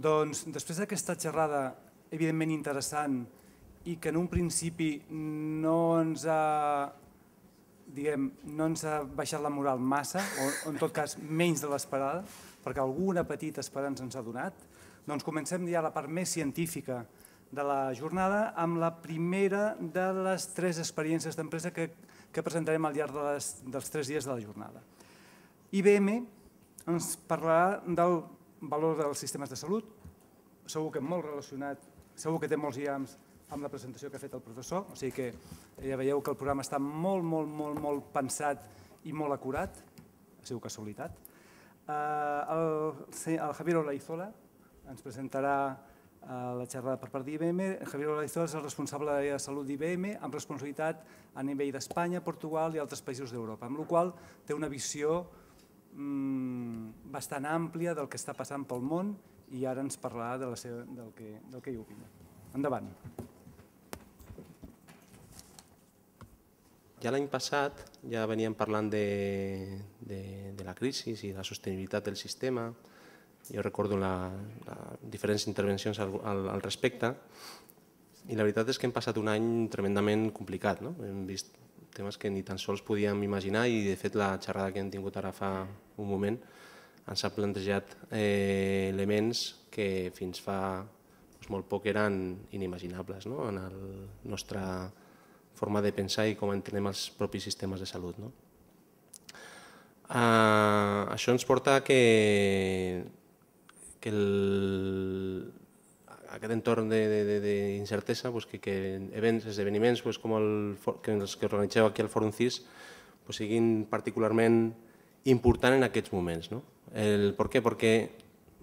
Doncs després d'aquesta xerrada evidentment interessant i que en un principi no ens ha diguem, no ens ha baixat la moral massa, o en tot cas menys de l'esperada, perquè alguna petita esperança ens ha donat, doncs comencem ja la part més científica de la jornada amb la primera de les tres experiències d'empresa que, que presentarem al llarg de les, dels tres dies de la jornada. IBM ens parlarà del valor dels sistemes de salut, segur que molt relacionat, segur que té molts llams amb la presentació que ha fet el professor, o sigui que eh, ja veieu que el programa està molt, molt, molt, molt pensat i molt acurat, sigut casualitat. Eh, el, el Javier Olaizola ens presentarà eh, la xerrada per part d'IBM. Javier Olaizola és el responsable de la salut d'IBM amb responsabilitat a nivell d'Espanya, Portugal i altres països d'Europa, amb la qual té una visió mm, bastant àmplia del que està passant pel món i ara ens parlarà de la seva, del, que, del que hi opina. Endavant. Ja l'any passat ja veníem parlant de, de, de la crisi i la sostenibilitat del sistema. Jo recordo la, la, diferents intervencions al, al, al respecte i la veritat és que hem passat un any tremendament complicat. No? Hem vist temes que ni tan sols podíem imaginar i de fet la xerrada que hem tingut ara fa un moment ens ha plantejat eh, elements que fins fa doncs, molt poc eren inimaginables no? en la nostra forma de pensar i com entenem els propis sistemes de salut. No? Uh, això ens porta a que, que el, aquest entorn d'incertesa, pues, que, que events, esdeveniments pues, com el, que, els que organitzeu aquí al Fòrum CIS pues, siguin particularment important en aquests moments. No? El, per què? Perquè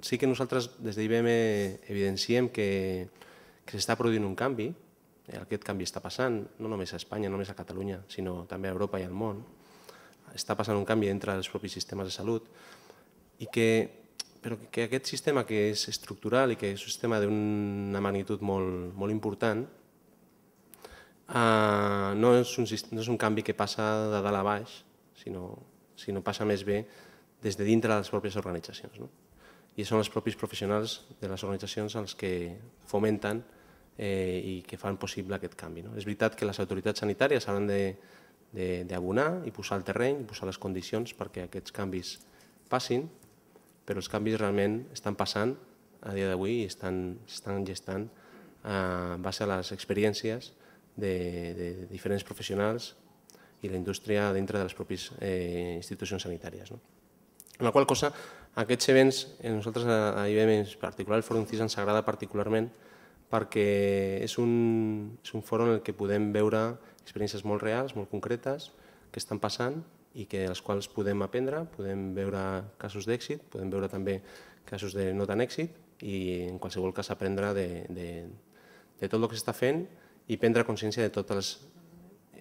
sí que nosaltres des d'IBM evidenciem que, que s'està produint un canvi, eh, aquest canvi està passant, no només a Espanya, no només a Catalunya, sinó també a Europa i al món. Està passant un canvi entre els propis sistemes de salut i que però que aquest sistema que és estructural i que és un sistema d'una magnitud molt, molt important, eh, no, és un, no és un canvi que passa de dalt a baix, sinó, sinó passa més bé des de dintre de les pròpies organitzacions. No? I són els propis professionals de les organitzacions els que fomenten eh, i que fan possible aquest canvi. No? És veritat que les autoritats sanitàries hauran d'abonar i posar el terreny, posar les condicions perquè aquests canvis passin, però els canvis realment estan passant a dia d'avui i estan, estan gestant eh, en base a les experiències de, de diferents professionals i la indústria dintre de les pròpies eh, institucions sanitàries. No? En la qual cosa, aquests events, eh, nosaltres a IBM en particular, el Fòrum CIS ens agrada particularment perquè és un, és un fòrum en el que podem veure experiències molt reals, molt concretes, que estan passant i que els quals podem aprendre, podem veure casos d'èxit, podem veure també casos de no tan èxit i en qualsevol cas aprendre de, de, de tot el que s'està fent i prendre consciència de tots els,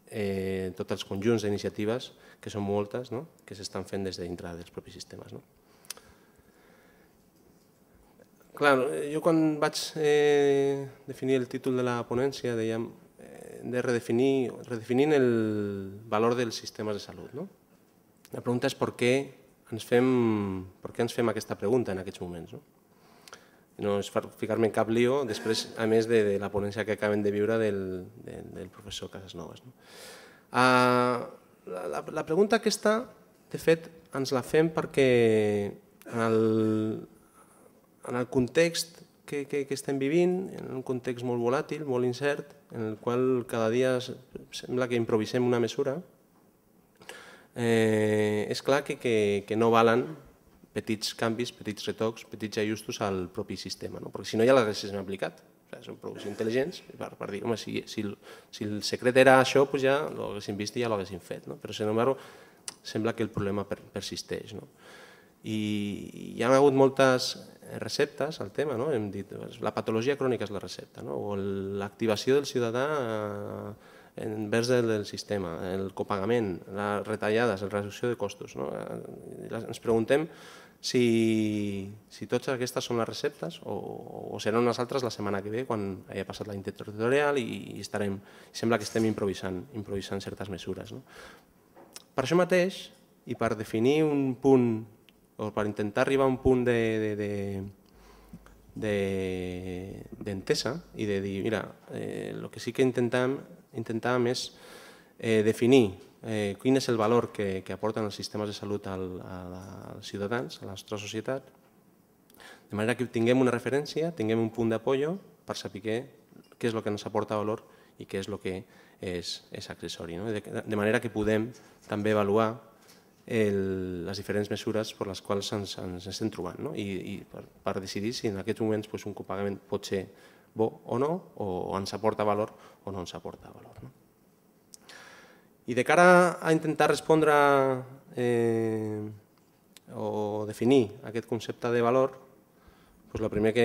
eh, tots els conjunts d'iniciatives, que són moltes, no? que s'estan fent des de dintre dels propis sistemes. No? Clar, jo quan vaig eh, definir el títol de la ponència dèiem eh, de redefinir, redefinint el valor dels sistemes de salut. No? La pregunta és per què ens fem, per què ens fem aquesta pregunta en aquests moments. No, no és per ficar-me en cap lío, després, a més de, de la ponència que acabem de viure del, del, del professor Casasnovas. No? Uh, la, la pregunta aquesta, de fet, ens la fem perquè en el, en el context que, que, que estem vivint, en un context molt volàtil, molt incert, en el qual cada dia sembla que improvisem una mesura, eh, és clar que, que, que no valen petits canvis, petits retocs, petits ajustos al propi sistema, no? perquè si no ja l'haguéssim aplicat. O sigui, són prou intel·ligents per, per dir, home, si, si, el, si el secret era això, pues doncs ja l'haguéssim vist i ja l'haguéssim fet. No? Però, sin embargo, sembla que el problema per, persisteix. No? I hi ha hagut moltes receptes al tema, no? hem dit la patologia crònica és la recepta, no? o l'activació del ciutadà eh, envers del sistema, el copagament, les retallades, la reducció de costos. No? Eh, ens preguntem si, si totes aquestes són les receptes o, o seran unes altres la setmana que ve quan hagi passat la interterritorial i, i estarem, sembla que estem improvisant, improvisant certes mesures. No? Per això mateix, i per definir un punt, o per intentar arribar a un punt d'entesa de, de, de, de i de dir, mira, eh, el que sí que intentem intentàvem és eh, definir eh, quin és el valor que, que aporten els sistemes de salut al, als ciutadans, a la nostra societat, de manera que tinguem una referència, tinguem un punt d'apollo per saber què, és el que ens aporta valor i què és el que és, és accessori. No? De, de manera que podem també avaluar el, les diferents mesures per les quals ens, ens estem trobant no? I, i per, per decidir si en aquests moments doncs, un copagament pot ser bo o no, o ens aporta valor o no ens aporta valor. No? I de cara a intentar respondre eh, o definir aquest concepte de valor, doncs el primer que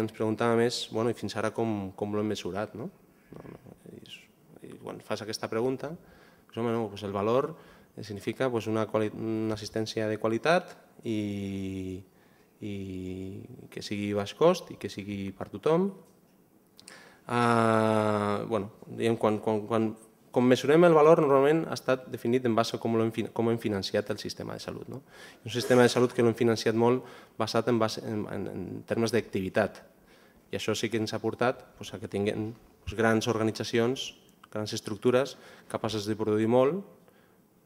ens preguntàvem és bueno, i fins ara com, com l'hem mesurat? No? No, no, és, i quan fas aquesta pregunta, doncs, home, no, doncs el valor eh, significa doncs, una, una assistència de qualitat i, i que sigui baix cost i que sigui per tothom Eh, bueno, diem, quan, quan, quan, com mesurem el valor, normalment ha estat definit en base a com, hem, com hem financiat el sistema de salut. No? Un sistema de salut que l'hem financiat molt basat en, base, en, en, en termes d'activitat. I això sí que ens ha portat pues, a que tinguem pues, grans organitzacions, grans estructures capaces de produir molt,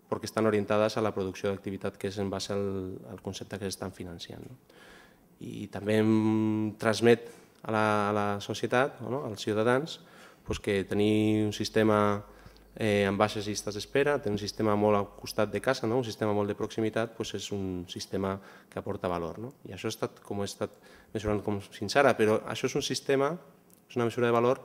perquè estan orientades a la producció d'activitat que és en base al, al concepte que s'estan financiant. No? I també transmet a la, a la societat, no? als ciutadans, doncs que tenir un sistema eh, amb baixes llistes d'espera, tenir un sistema molt al costat de casa, no? un sistema molt de proximitat, doncs és un sistema que aporta valor. No? I això ha estat com he estat mesurant com fins ara, però això és un sistema, és una mesura de valor,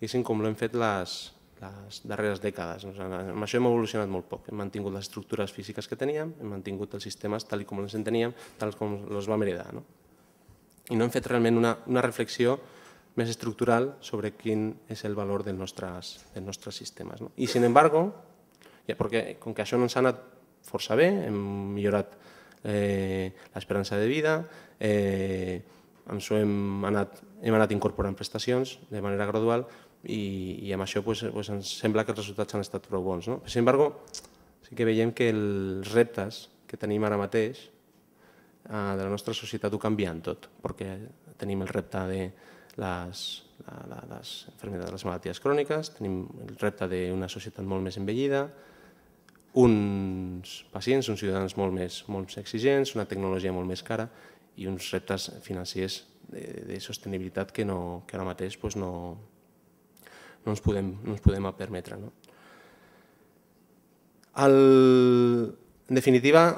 diguéssim, com l'hem fet les, les darreres dècades. Amb això hem evolucionat molt poc. Hem mantingut les estructures físiques que teníem, hem mantingut els sistemes tal com els enteníem, tal com els vam heredar. No? i no hem fet realment una, una reflexió més estructural sobre quin és el valor dels nostres, dels nostres sistemes. No? I, sin embargo, ja, perquè com que això no ens ha anat força bé, hem millorat eh, l'esperança de vida, eh, ens hem anat, hem anat incorporant prestacions de manera gradual i, i amb això pues, pues ens sembla que els resultats han estat prou bons. No? Sin embargo, sí que veiem que els reptes que tenim ara mateix Eh, de la nostra societat ho canviant tot, perquè tenim el repte de les, la, les enfermedades, les malalties cròniques, tenim el repte d'una societat molt més envellida, uns pacients, uns ciutadans molt més, molt més exigents, una tecnologia molt més cara i uns reptes financers de, de sostenibilitat que, no, que ara mateix pues, no, no, ens podem, no ens podem permetre. No? El, en definitiva,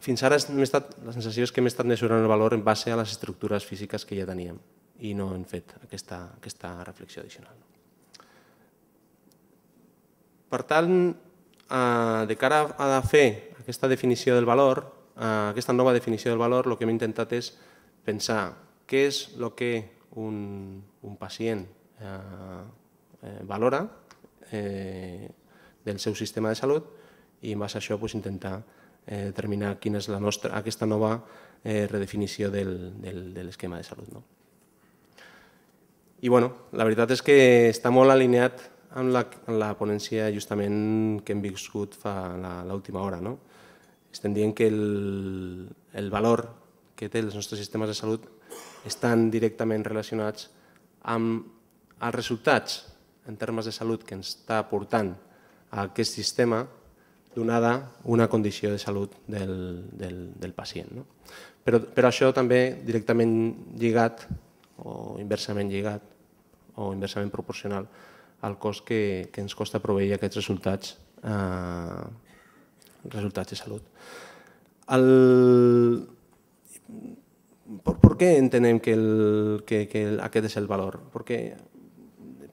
fins ara hem estat, la sensació és que hem estat mesurant el valor en base a les estructures físiques que ja teníem i no hem fet aquesta, aquesta reflexió addicional. Per tant, eh, de cara a fer aquesta definició del valor, eh, aquesta nova definició del valor, el que hem intentat és pensar què és el que un, un pacient eh, valora del seu sistema de salut i en base a això doncs, intentar eh, determinar quina és la nostra, aquesta nova eh, redefinició del, del, de l'esquema de salut. No? I bueno, la veritat és que està molt alineat amb la, amb la ponència justament que hem viscut fa l'última hora. No? Estem dient que el, el valor que té els nostres sistemes de salut estan directament relacionats amb els resultats en termes de salut que ens està aportant a aquest sistema donada una condició de salut del, del, del pacient. No? Però, però això també directament lligat o inversament lligat o inversament proporcional al cost que, que ens costa proveir aquests resultats, eh, resultats de salut. El... Per, per què entenem que, el, que, que aquest és el valor? Perquè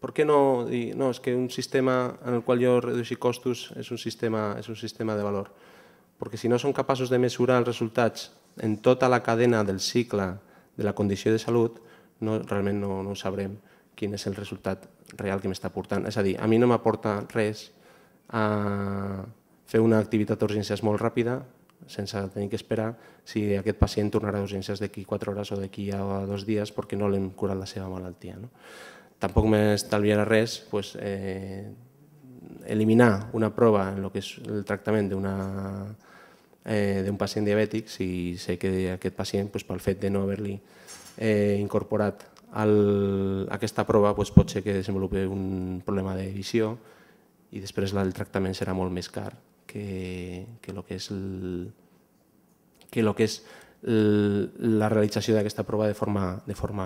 per què no dir, no, és que un sistema en el qual jo reduixi costos és un sistema, és un sistema de valor? Perquè si no són capaços de mesurar els resultats en tota la cadena del cicle de la condició de salut, no, realment no, no sabrem quin és el resultat real que m'està portant. És a dir, a mi no m'aporta res a eh, fer una activitat d'urgències molt ràpida sense tenir que esperar si aquest pacient tornarà a urgències d'aquí 4 hores o d'aquí a dos dies perquè no l'hem curat la seva malaltia. No? tampoc m'estalviarà res pues, eh, eliminar una prova en el que és el tractament d'una eh, d'un pacient diabètic si sé que aquest pacient, pues, pel fet de no haver-li eh, incorporat el, aquesta prova, pues, pot ser que desenvolupi un problema de visió i després el tractament serà molt més car que, que el que és, el, que lo que és el, la realització d'aquesta prova de forma, de forma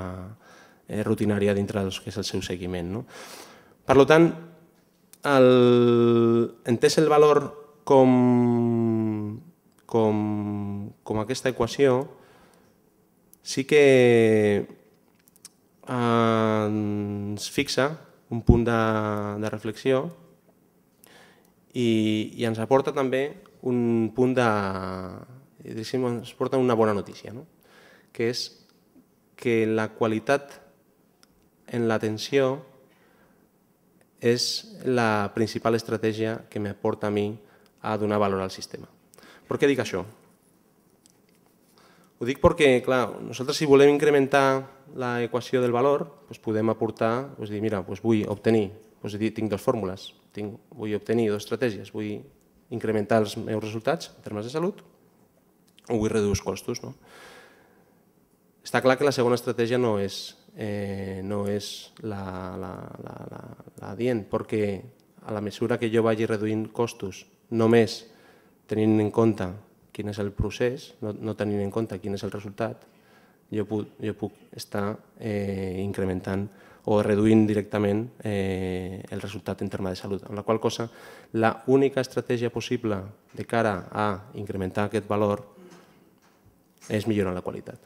eh, rutinària dintre del que és el seu seguiment. No? Per tant, el... entès el valor com, com, com aquesta equació, sí que eh, ens fixa un punt de, de reflexió i, i ens aporta també un punt de... ens porta una bona notícia, no? que és que la qualitat en l'atenció és la principal estratègia que m'aporta a mi a donar valor al sistema. Per què dic això? Ho dic perquè, clar, nosaltres si volem incrementar l'equació del valor, doncs podem aportar, doncs dir, mira, doncs vull obtenir, doncs dir, tinc dues fórmules, tinc, vull obtenir dues estratègies, vull incrementar els meus resultats en termes de salut o vull reduir els costos. No? Està clar que la segona estratègia no és eh, no és la, la, la, la, dient, perquè a la mesura que jo vagi reduint costos, només tenint en compte quin és el procés, no, no tenint en compte quin és el resultat, jo puc, jo puc estar eh, incrementant o reduint directament eh, el resultat en termes de salut. Amb la qual cosa, l'única estratègia possible de cara a incrementar aquest valor és millorar la qualitat.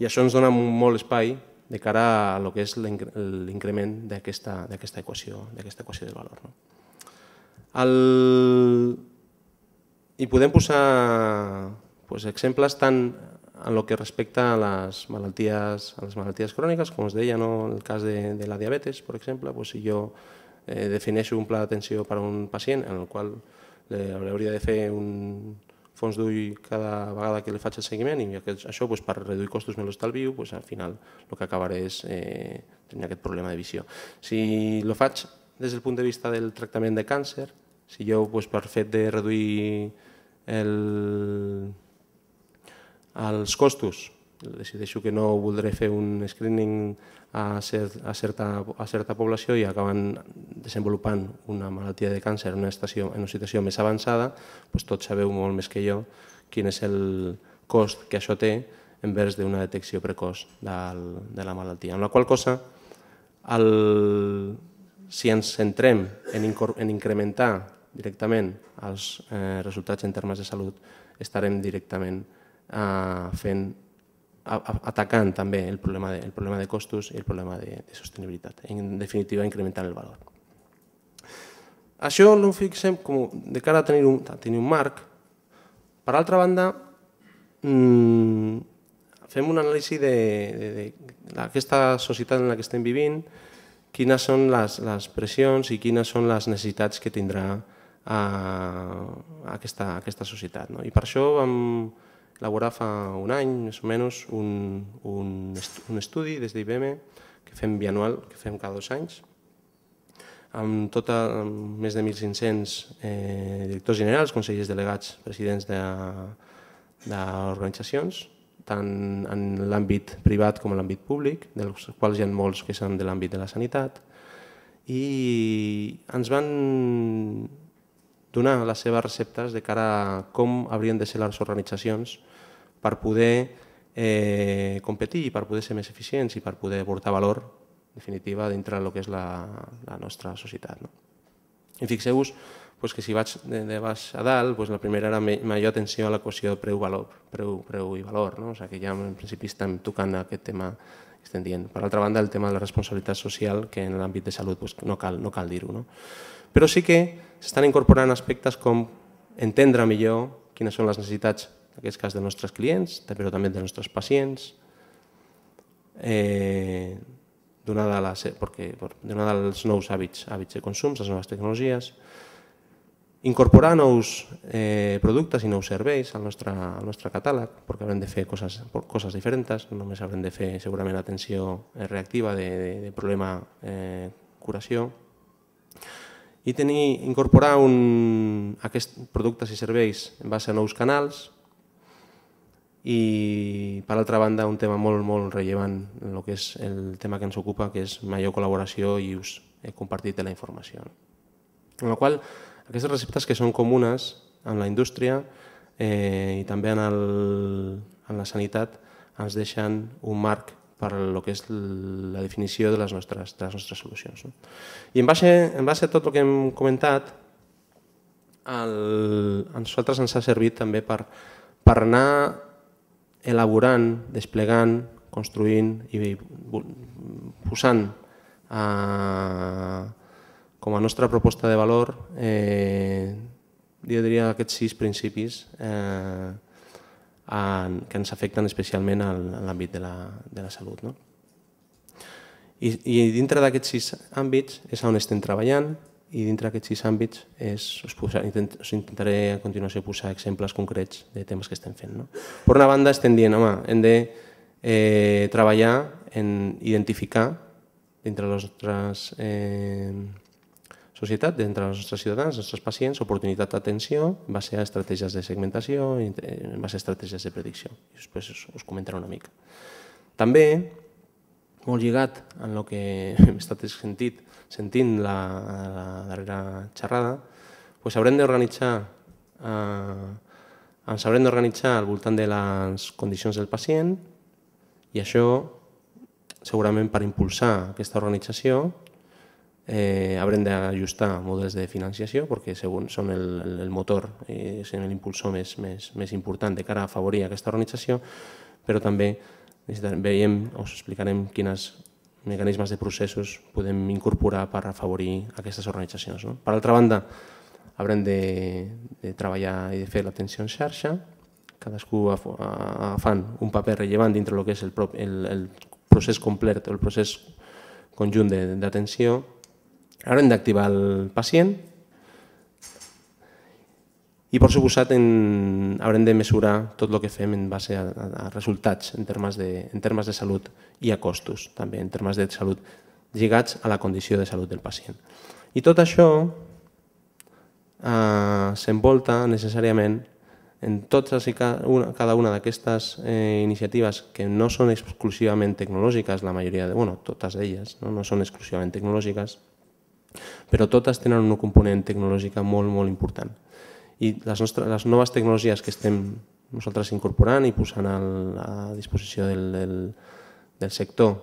I això ens dona molt espai de cara a lo que és l'increment d'aquesta equació, d'aquesta equació de valor. No? El... I podem posar pues, exemples tant en el que respecta a les malalties, a les malalties cròniques, com us deia, no? en el cas de, de la diabetes, per exemple, pues, si jo eh, defineixo un pla d'atenció per a un pacient en el qual eh, hauria de fer un, fons d'ull cada vegada que li faig el seguiment i aquest, això doncs, per reduir costos me l'estalvio, doncs, al final el que acabaré és eh, tenir aquest problema de visió. Si lo faig des del punt de vista del tractament de càncer, si jo doncs, per fet de reduir el, els costos decideixo que no voldré fer un screening a, cert, a, certa, a certa població i acaben desenvolupant una malaltia de càncer en una, estació, en una situació més avançada, doncs tots sabeu molt més que jo quin és el cost que això té envers d'una detecció precoç del, de la malaltia. En la qual cosa, el, si ens centrem en, en incrementar directament els eh, resultats en termes de salut, estarem directament eh, fent atacant també el problema de, el problema de costos i el problema de, de sostenibilitat. En definitiva, incrementant el valor. Això no ho fixem com de cara a tenir un, a tenir un marc. Per altra banda, mmm, fem un anàlisi de, de, societat en la que estem vivint, quines són les, les pressions i quines són les necessitats que tindrà a, ah, a aquesta, a aquesta societat. No? I per això vam, elaborar fa un any, més o menys, un, un, estu un estudi des d'IBM que fem bianual, que fem cada dos anys, amb tota, amb més de 1.500 eh, directors generals, consellers delegats, presidents d'organitzacions, tant en l'àmbit privat com en l'àmbit públic, dels quals hi ha molts que són de l'àmbit de la sanitat, i ens van donar les seves receptes de cara a com haurien de ser les organitzacions per poder eh, competir, per poder ser més eficients i per poder aportar valor, en definitiva, dintre del que és la, la nostra societat. No? I fixeu-vos pues, que si vaig de, de baix a dalt, pues, la primera era major atenció a l'equació preu-valor preu, preu i valor. No? O sigui que ja en principi estem tocant aquest tema que estem dient. Per altra banda, el tema de la responsabilitat social, que en l'àmbit de salut pues, no cal, no cal dir-ho. No? Però sí que s'estan incorporant aspectes com entendre millor quines són les necessitats, en aquest cas, dels nostres clients, però també dels nostres pacients, eh, donada, la, perquè, donada els nous hàbits, hàbits de consum, les noves tecnologies, incorporar nous eh, productes i nous serveis al nostre, al nostre catàleg, perquè haurem de fer coses, coses diferents, no només haurem de fer segurament atenció reactiva de, de, de problema eh, curació, i tenir, incorporar un, aquests productes i serveis en base a nous canals i, per altra banda, un tema molt, molt rellevant en el que és el tema que ens ocupa, que és major col·laboració i ús eh, compartit de la informació. En la qual aquestes receptes que són comunes en la indústria eh, i també en, el, en la sanitat ens deixen un marc per lo que és la definició de les nostres, de les nostres solucions. No? I en base, en base a tot el que hem comentat, el, a nosaltres ens ha servit també per, per anar elaborant, desplegant, construint i posant eh, com a nostra proposta de valor, eh, jo diria aquests sis principis eh, en, que ens afecten especialment en l'àmbit de, la, de la salut. No? I, I dintre d'aquests sis àmbits és on estem treballant i dintre d'aquests sis àmbits és, us, posar, intent, us intentaré a continuació posar exemples concrets de temes que estem fent. No? Per una banda estem dient, home, hem de eh, treballar en identificar dintre les nostres eh, societat, d'entre els nostres ciutadans, els nostres pacients, oportunitat d'atenció, va ser estratègies de segmentació, va eh, ser estratègies de predicció. I després us, us comentaré una mica. També, molt lligat en el que hem estat sentit, sentint la, la darrera xerrada, doncs haurem d'organitzar eh, ens haurem d'organitzar al voltant de les condicions del pacient i això segurament per impulsar aquesta organització Eh, haurem d'ajustar models de financiació perquè segon, són el, el motor i eh, són l'impulsor més, més, més important de cara a afavorir aquesta organització, però també veiem, us explicarem quines mecanismes de processos podem incorporar per afavorir aquestes organitzacions. No? Per altra banda, haurem de, de treballar i de fer l'atenció en xarxa, cadascú fan un paper rellevant dintre el que és el, prop, el, el procés complet, el procés conjunt d'atenció, Ara hem d'activar el pacient i per suposat en, haurem de mesurar tot el que fem en base a, a, a resultats en termes, de, en termes de salut i a costos també, en termes de salut lligats a la condició de salut del pacient. I tot això eh, s'envolta necessàriament en totes i cada una d'aquestes eh, iniciatives que no són exclusivament tecnològiques, la majoria de, bueno, totes elles no, no són exclusivament tecnològiques, però totes tenen un component tecnològic molt, molt important. I les, nostres, les noves tecnologies que estem nosaltres incorporant i posant a a disposició del, del, del sector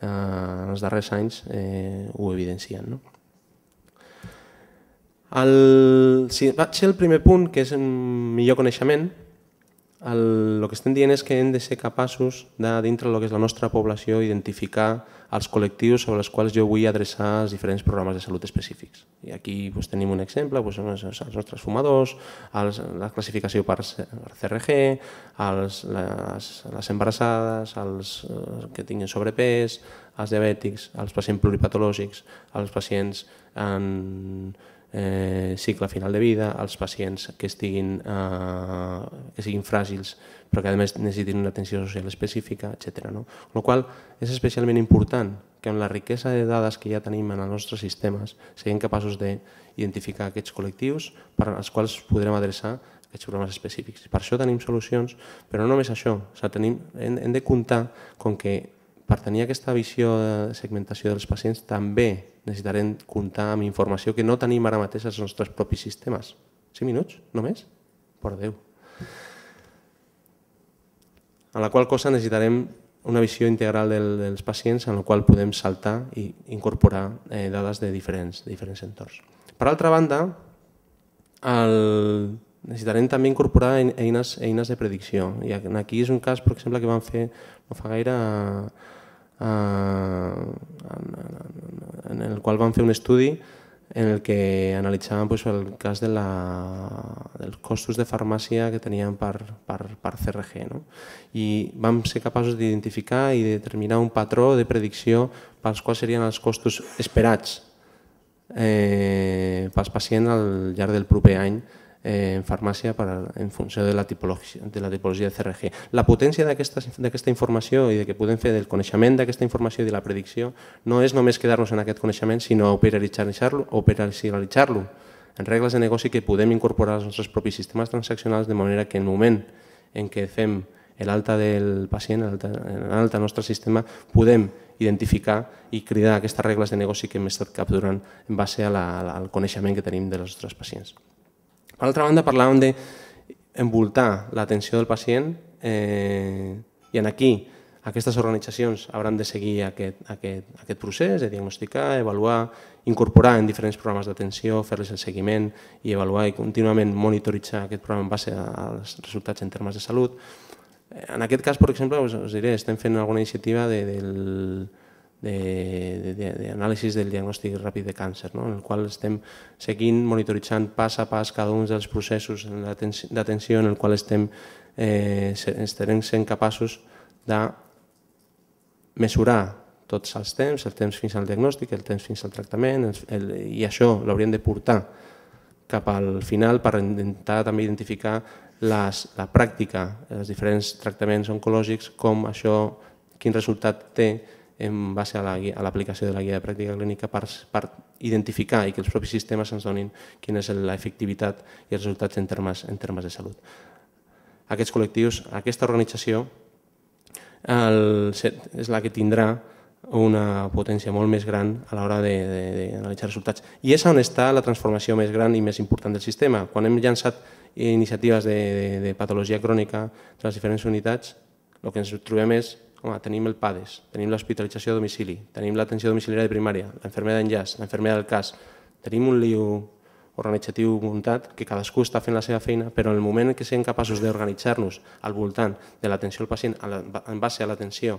eh, en els darrers anys eh, ho evidencien. No? El, si vaig el primer punt, que és millor coneixement, el, el que estem dient és que hem de ser capaços de, dintre del que és la nostra població, identificar als col·lectius sobre els quals jo vull adreçar els diferents programes de salut específics. I aquí doncs, tenim un exemple, doncs, els, nostres fumadors, els, la classificació per CRG, els, les, les embarassades, els, els eh, que tinguin sobrepès, els diabètics, els pacients pluripatològics, els pacients en eh, cicle final de vida, als pacients que, estiguin, eh, que siguin fràgils però que a més necessitin una atenció social específica, etc. No? Lo qual és especialment important que amb la riquesa de dades que ja tenim en els nostres sistemes siguem capaços d'identificar aquests col·lectius per als quals podrem adreçar aquests problemes específics. Per això tenim solucions, però no només això, o sigui, tenim, hem, hem de comptar com que per tenir aquesta visió de segmentació dels pacients també necessitarem comptar amb informació que no tenim ara mateix als nostres propis sistemes. 5 minuts només? Per Déu. En la qual cosa necessitarem una visió integral del, dels pacients en la qual podem saltar i incorporar eh, dades de diferents, de diferents entorns. Per altra banda, el... necessitarem també incorporar eines, eines de predicció. I aquí és un cas, per exemple, que van fer no fa gaire a Eh, en el qual van fer un estudi en el que analitzaven doncs, el cas de la, dels costos de farmàcia que tenien per, per, per CRG. No? I vam ser capaços d'identificar i determinar un patró de predicció pels quals serien els costos esperats eh, pels pacients al llarg del proper any Eh, en farmàcia per, en funció de la tipologia de, la tipologia de CRG. La potència d'aquesta informació i de que podem fer del coneixement d'aquesta informació i de la predicció no és només quedar-nos en aquest coneixement, sinó operacionalitzar-lo, operacionalitzar-lo en regles de negoci que podem incorporar als nostres propis sistemes transaccionals de manera que en el moment en què fem l'alta del pacient, l'alta del nostre sistema, podem identificar i cridar aquestes regles de negoci que hem estat capturant en base a la, al coneixement que tenim dels nostres pacients. Per altra banda, parlàvem d'envoltar l'atenció del pacient eh, i en aquí aquestes organitzacions hauran de seguir aquest, aquest, aquest procés de diagnosticar, evaluar, incorporar en diferents programes d'atenció, fer-les el seguiment i avaluar i contínuament monitoritzar aquest programa en base als resultats en termes de salut. En aquest cas, per exemple, us, us diré, estem fent alguna iniciativa de, del d'anàlisis de, de, de del diagnòstic ràpid de càncer, no? en el qual estem seguint, monitoritzant pas a pas cada un dels processos d'atenció en el qual estem, eh, estarem sent capaços de mesurar tots els temps, el temps fins al diagnòstic, el temps fins al tractament, el, el, i això l'hauríem de portar cap al final per intentar també identificar les, la pràctica, els diferents tractaments oncològics, com això, quin resultat té en base a l'aplicació la, a de la guia de pràctica clínica per, per identificar i que els propis sistemes ens donin quina és l'efectivitat i els resultats en termes, en termes de salut. Aquests col·lectius, aquesta organització el, és la que tindrà una potència molt més gran a l'hora d'analitzar resultats. I és on està la transformació més gran i més important del sistema. Quan hem llançat iniciatives de, de, de patologia crònica de les diferents unitats, el que ens trobem és Home, tenim el PADES, tenim l'hospitalització a domicili, tenim l'atenció domiciliària de primària, l'enfermera d'enllaç, l'enfermera del cas. Tenim un lío organitzatiu muntat que cadascú està fent la seva feina, però en el moment en què siguem capaços d'organitzar-nos al voltant de l'atenció al pacient en base a l'atenció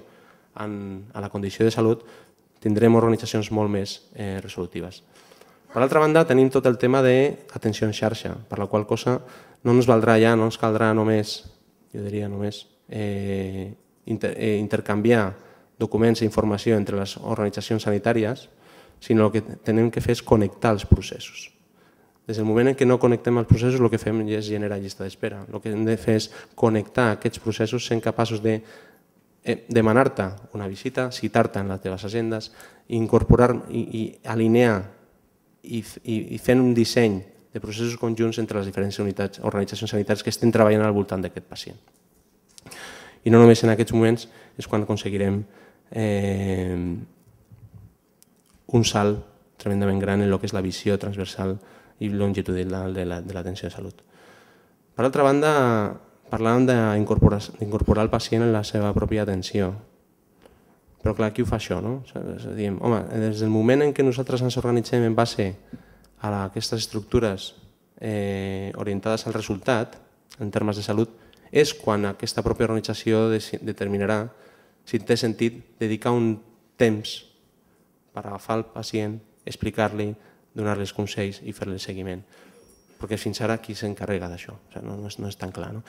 a la condició de salut, tindrem organitzacions molt més eh, resolutives. Per altra banda, tenim tot el tema d'atenció en xarxa, per la qual cosa no ens valdrà ja, no ens caldrà només, jo diria només, eh, inter, eh, intercanviar documents i informació entre les organitzacions sanitàries, sinó el que tenem que fer és connectar els processos. Des del moment en què no connectem els processos, el que fem és generar llista d'espera. El que hem de fer és connectar aquests processos sent capaços de eh, demanar-te una visita, citar-te en les teves agendes, incorporar i, i alinear i, i, i fent un disseny de processos conjunts entre les diferents unitats, organitzacions sanitàries que estem treballant al voltant d'aquest pacient i no només en aquests moments és quan aconseguirem eh, un salt tremendament gran en el que és la visió transversal i longitudinal de l'atenció la, de, de salut. Per altra banda, parlàvem d'incorporar el pacient en la seva pròpia atenció. Però clar, qui ho fa això? No? Diem, home, des del moment en què nosaltres ens organitzem en base a aquestes estructures eh, orientades al resultat, en termes de salut, és quan aquesta pròpia organització determinarà si té sentit dedicar un temps per agafar el pacient, explicar-li, donar-li els consells i fer-li el seguiment. Perquè fins ara qui s'encarrega d'això? O sigui, no, no, és, no és tan clar. No?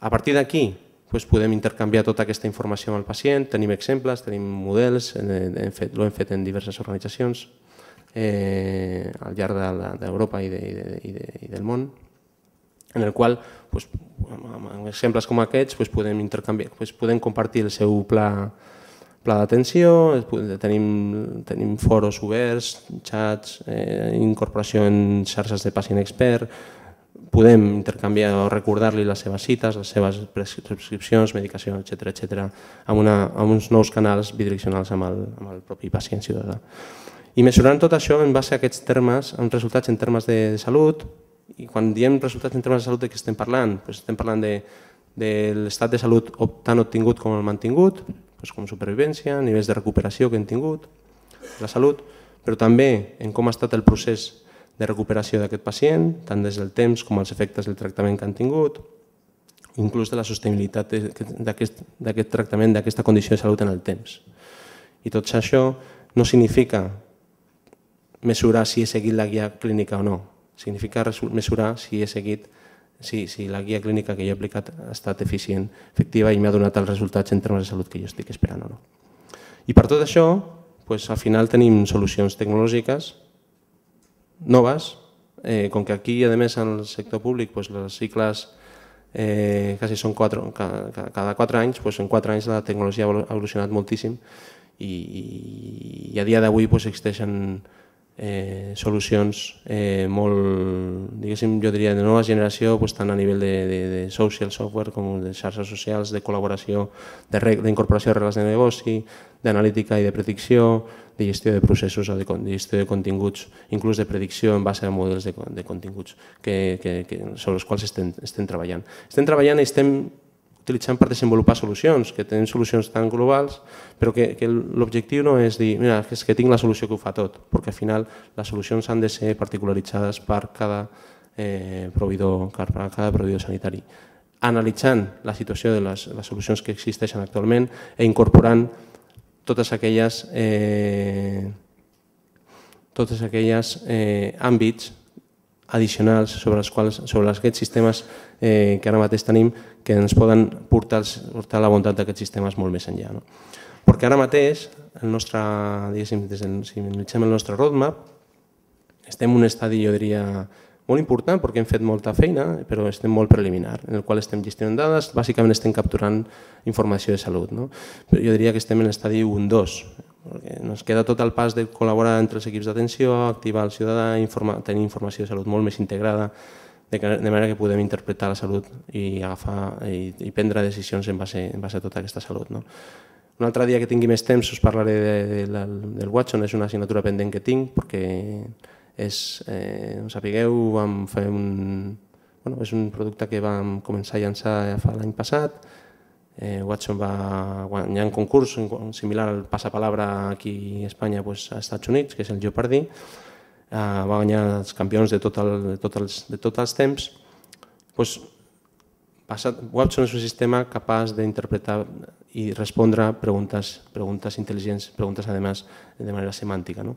A partir d'aquí, doncs podem intercanviar tota aquesta informació amb el pacient, tenim exemples, tenim models, hem fet, l'hem fet en diverses organitzacions eh, al llarg d'Europa de i, de, i, de, i, de, i del món en el qual doncs, amb exemples com aquests doncs, podem intercanviar, doncs, podem compartir el seu pla, pla d'atenció, tenim, tenim foros oberts, xats, eh, incorporació en xarxes de pacient expert, podem intercanviar o recordar-li les seves cites, les seves prescripcions, medicació, etc etc, amb, una, amb uns nous canals bidireccionals amb el, amb el propi pacient ciutadà. I mesurant tot això en base a aquests termes, amb resultats en termes de salut, i quan diem resultats en termes de salut, de què estem parlant? Pues estem parlant de, de l'estat de salut tant obtingut com el mantingut, pues com supervivència, nivells de recuperació que hem tingut, la salut, però també en com ha estat el procés de recuperació d'aquest pacient, tant des del temps com els efectes del tractament que han tingut, inclús de la sostenibilitat d'aquest tractament, d'aquesta condició de salut en el temps. I tot això no significa mesurar si he seguit la guia clínica o no, Significa mesurar si he seguit si, si la guia clínica que jo he aplicat ha estat eficient, efectiva i m'ha donat els resultats en termes de salut que jo estic esperant o no. I per tot això, doncs, al final tenim solucions tecnològiques noves, eh, com que aquí, a més, en el sector públic, doncs, les cicles eh, quasi són quatre, cada quatre anys, doncs, en quatre anys la tecnologia ha evolucionat moltíssim i, i, i a dia d'avui doncs, existeixen eh, solucions eh, molt, diguéssim, jo diria de nova generació, pues, tant a nivell de, de, de social software com de xarxes socials, de col·laboració, d'incorporació de, de regles de negoci, d'analítica i de predicció, de gestió de processos o de, de gestió de continguts, inclús de predicció en base a models de, de continguts que, que, que, sobre els quals estem, estem treballant. Estem treballant i estem utilitzem per desenvolupar solucions, que tenim solucions tan globals, però que, que l'objectiu no és dir, mira, és que tinc la solució que ho fa tot, perquè al final les solucions han de ser particularitzades per cada eh, proveïdor, per cada proveïdor sanitari, analitzant la situació de les, les solucions que existeixen actualment e incorporant totes aquelles eh, totes aquelles eh, àmbits addicionals sobre els quals, sobre aquests sistemes eh, que ara mateix tenim que ens poden portar, portar la bondat d'aquests sistemes molt més enllà. No? Perquè ara mateix, el nostre, diguéssim, des del, si mitgem el nostre roadmap, estem en un estadi, jo diria, molt important perquè hem fet molta feina, però estem molt preliminar, en el qual estem gestionant dades, bàsicament estem capturant informació de salut. No? Però jo diria que estem en l'estadi 1-2, perquè ens queda tot el pas de col·laborar entre els equips d'atenció, activar el ciutadà, informa, tenir informació de salut molt més integrada, de, que, de manera que podem interpretar la salut i, agafar, i, i prendre decisions en base, en base a tota aquesta salut. No? Un altre dia que tingui més temps us parlaré de, de, de, del Watson, és una assignatura pendent que tinc perquè és, eh, sapigueu, vam fer un, bueno, és un producte que vam començar a llançar fa l'any passat, Eh, Watson va guanyar un concurs similar al passapalabra aquí a Espanya pues, als Estats Units, que és el Jeopardy. Eh, va guanyar els campions de tot, el, de tot els, de tot els temps. Pues, passat, Watson és un sistema capaç d'interpretar i respondre preguntes, preguntes intel·ligents, preguntes, a més, de manera semàntica. No?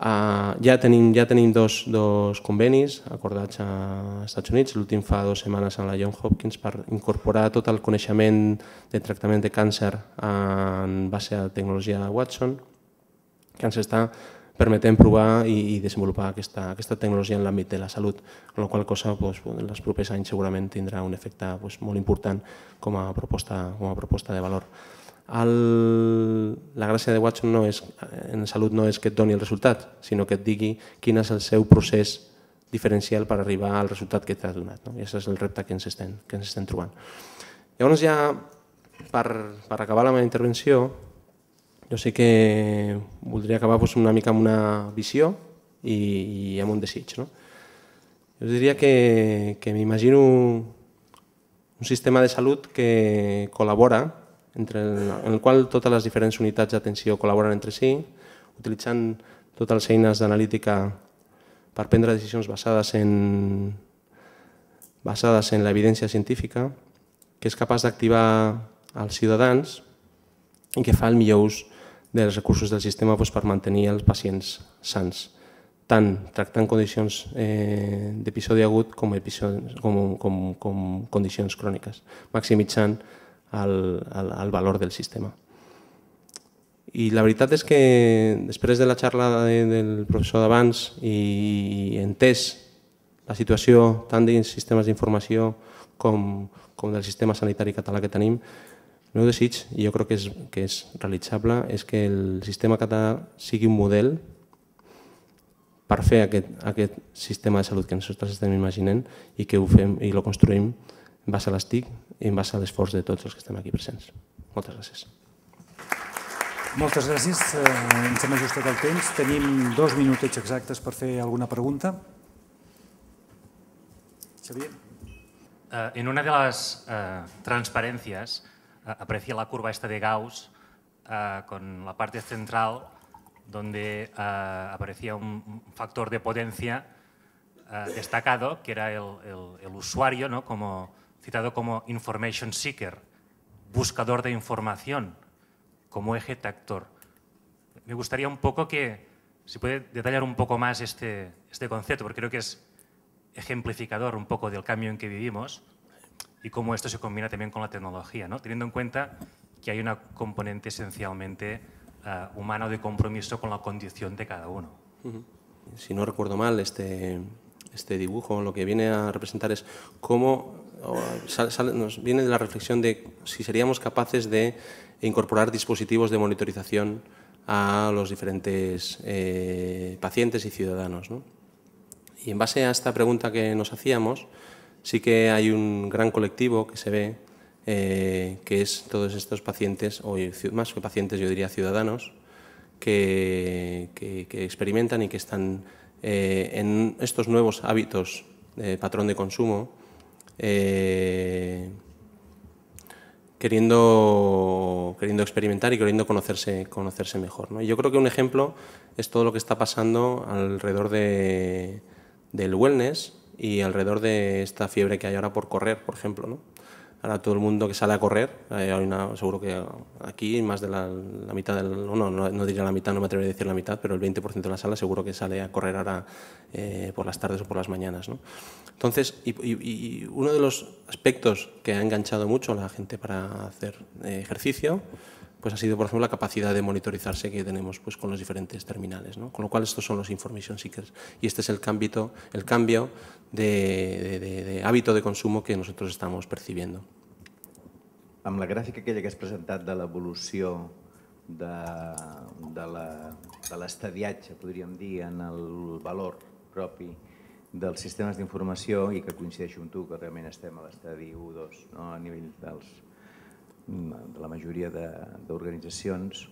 Ah, ja, tenim, ja tenim dos, dos convenis acordats a Estats Units, l'últim fa dues setmanes a la John Hopkins per incorporar tot el coneixement de tractament de càncer en base a la tecnologia Watson, que ens està permetent provar i, i desenvolupar aquesta, aquesta tecnologia en l'àmbit de la salut, amb la qual cosa doncs, en els propers anys segurament tindrà un efecte doncs, molt important com a proposta, com a proposta de valor el... la gràcia de Watson no és, en salut no és que et doni el resultat, sinó que et digui quin és el seu procés diferencial per arribar al resultat que t'ha donat. No? I aquest és el repte que ens estem, que ens estem trobant. Llavors ja, per, per acabar la meva intervenció, jo sé que voldria acabar doncs, una mica amb una visió i, i amb un desig. No? Jo diria que, que m'imagino un sistema de salut que col·labora entre el, en el qual totes les diferents unitats d'atenció col·laboren entre si, utilitzant totes les eines d'analítica per prendre decisions basades en, basades en l'evidència científica, que és capaç d'activar els ciutadans i que fa el millor ús dels recursos del sistema doncs, per mantenir els pacients sants, tant tractant condicions eh, d'episodi agut com, episodi, com, com, com condicions cròniques, maximitzant al, al, al valor del sistema. I la veritat és que després de la xarra de, del professor d'abans i entès la situació tant dins sistemes d'informació com, com del sistema sanitari català que tenim, el meu desig, i jo crec que és, que és realitzable, és que el sistema català sigui un model per fer aquest, aquest sistema de salut que nosaltres estem imaginant i que ho fem i lo construïm en base a les TIC i en base a l'esforç de tots els que estem aquí presents. Moltes gràcies. Moltes gràcies. Ens eh, hem ajustat el temps. Tenim dos minutets exactes per fer alguna pregunta. Xavier. Eh, en una de les eh, eh aprecia la curva esta de Gauss eh, con la parte central donde aparecía un factor de potencia destacado que era el, el, el usuario ¿no? como citado como information seeker, buscador de información, como eje tractor. Me gustaría un poco que se puede detallar un poco más este, este concepto, porque creo que es ejemplificador un poco del cambio en que vivimos y cómo esto se combina también con la tecnología, ¿no? teniendo en cuenta que hay una componente esencialmente humano eh, humana de compromiso con la condición de cada uno. Si no recuerdo mal, este, este dibujo lo que viene a representar es cómo nos viene de la reflexión de si seríamos capaces de incorporar dispositivos de monitorización a los diferentes eh, pacientes y ciudadanos. Y en base a esta pregunta que nos hacíamos, sí que hay un gran colectivo que se ve, eh, que es todos estos pacientes, o más que pacientes, yo diría ciudadanos, que, que, experimentan y que están eh, en estos nuevos hábitos de patrón de consumo eh, queriendo, queriendo experimentar y queriendo conocerse, conocerse mejor. ¿no? Y yo creo que un ejemplo es todo lo que está pasando alrededor del wellness y alrededor de esta fiebre que hay ahora por correr, por ejemplo. ¿no? Ahora todo el mundo que sale a correr, eh, hay una, seguro que aquí más de la, mitad, del, no, no, diría la mitad, no me atrevería a decir la mitad, pero el 20% de la sala seguro que sale a correr ahora eh, por las tardes o por las mañanas. Entonces, y, uno de los aspectos que ha enganchado mucho a la gente para hacer eh, ejercicio, pues ha sido, por ejemplo, la capacidad de monitorizarse que tenemos pues, con los diferentes terminales. ¿no? Con lo cual, estos son los information seekers. Y este es el, cambio, el cambio de, de, de hábito de consumo que nosotros estamos percibiendo. Amb la gràfica aquella que has presentat de l'evolució de, de l'estadiatge, podríem dir, en el valor propi dels sistemes d'informació i que coincideixo amb tu que realment estem a l'estadi 1-2 no? a nivell dels, de la majoria d'organitzacions,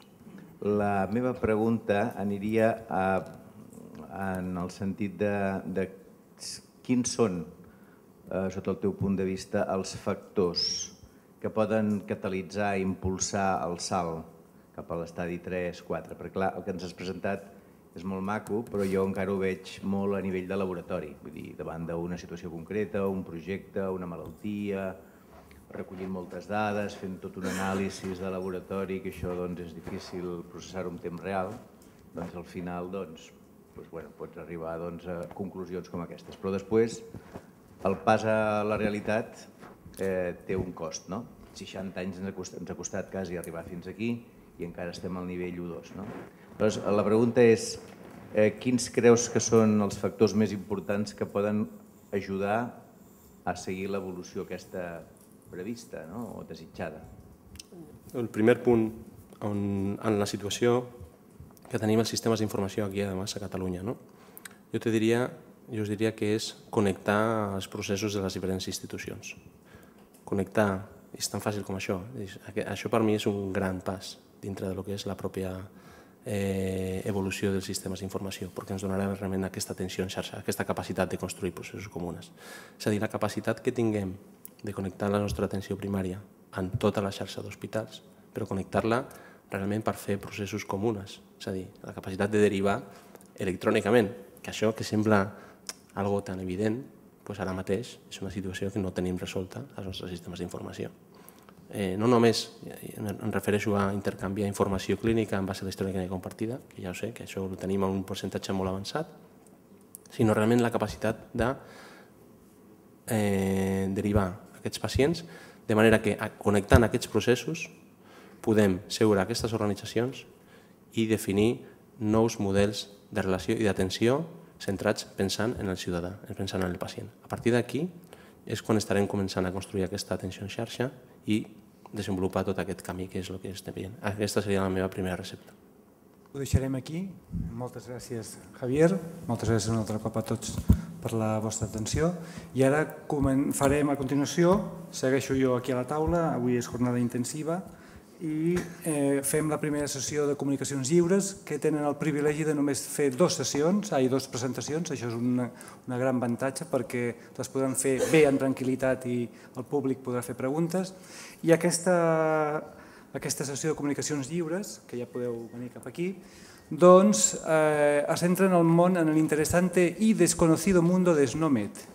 la meva pregunta aniria a, en el sentit de, de quins són, eh, sota el teu punt de vista, els factors que poden catalitzar i impulsar el salt cap a l'estadi 3-4? Perquè clar, el que ens has presentat és molt maco, però jo encara ho veig molt a nivell de laboratori, vull dir, davant d'una situació concreta, un projecte, una malaltia, recollint moltes dades, fent tot un anàlisi de laboratori, que això doncs, és difícil processar-ho en temps real, doncs al final doncs, doncs, bueno, pots arribar doncs, a conclusions com aquestes. Però després el pas a la realitat eh, té un cost, no? 60 anys ens ha costat, ens ha costat quasi arribar fins aquí i encara estem al nivell 1-2. No? Llavors, la pregunta és, eh, quins creus que són els factors més importants que poden ajudar a seguir l'evolució aquesta prevista no? o desitjada? El primer punt on, en la situació que tenim els sistemes d'informació aquí a Massa Catalunya. No? Jo te diria, jo us diria que és connectar els processos de les diferents institucions. Connectar és tan fàcil com això. Això per mi és un gran pas dintre del que és la pròpia eh, evolució dels sistemes d'informació, perquè ens donarà realment aquesta tensió en xarxa, aquesta capacitat de construir processos comunes. És a dir, la capacitat que tinguem de connectar la nostra atenció primària en tota la xarxa d'hospitals, però connectar-la realment per fer processos comunes, és a dir, la capacitat de derivar electrònicament, que això que sembla algo tan evident, doncs ara mateix és una situació que no tenim resolta als nostres sistemes d'informació. Eh, no només em refereixo a intercanviar informació clínica en base a la història clínica compartida, que ja ho sé, que això ho tenim a un percentatge molt avançat, sinó realment la capacitat de eh, derivar aquests pacients de manera que connectant aquests processos podem seure aquestes organitzacions i definir nous models de relació i d'atenció centrats pensant en el ciutadà, pensant en el pacient. A partir d'aquí és quan estarem començant a construir aquesta atenció en xarxa i desenvolupar tot aquest camí, que és el que estem veient. Aquesta seria la meva primera recepta. Ho deixarem aquí. Moltes gràcies, Javier. Moltes gràcies un altre cop a tots per la vostra atenció. I ara farem a continuació, segueixo jo aquí a la taula, avui és jornada intensiva, i eh, fem la primera sessió de comunicacions lliures que tenen el privilegi de només fer dues sessions, ai, dues presentacions, això és una, una gran avantatge perquè les podran fer bé en tranquil·litat i el públic podrà fer preguntes. I aquesta, aquesta sessió de comunicacions lliures, que ja podeu venir cap aquí, doncs eh, es centra en el món en l'interessante i desconocido mundo de Snomet,